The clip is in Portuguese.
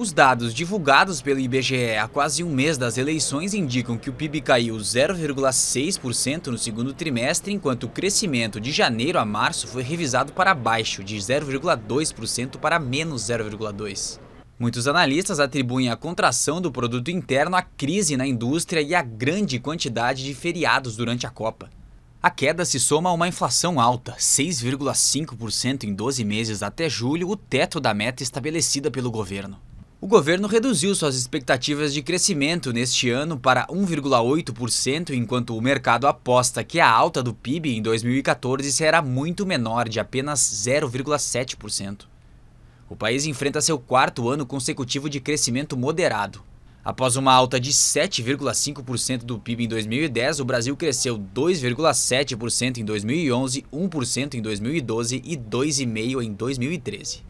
Os dados divulgados pelo IBGE há quase um mês das eleições indicam que o PIB caiu 0,6% no segundo trimestre, enquanto o crescimento de janeiro a março foi revisado para baixo, de 0,2% para menos 0,2%. Muitos analistas atribuem a contração do produto interno à crise na indústria e à grande quantidade de feriados durante a Copa. A queda se soma a uma inflação alta, 6,5% em 12 meses até julho, o teto da meta estabelecida pelo governo. O governo reduziu suas expectativas de crescimento neste ano para 1,8%, enquanto o mercado aposta que a alta do PIB em 2014 será muito menor, de apenas 0,7%. O país enfrenta seu quarto ano consecutivo de crescimento moderado. Após uma alta de 7,5% do PIB em 2010, o Brasil cresceu 2,7% em 2011, 1% em 2012 e 2,5% em 2013.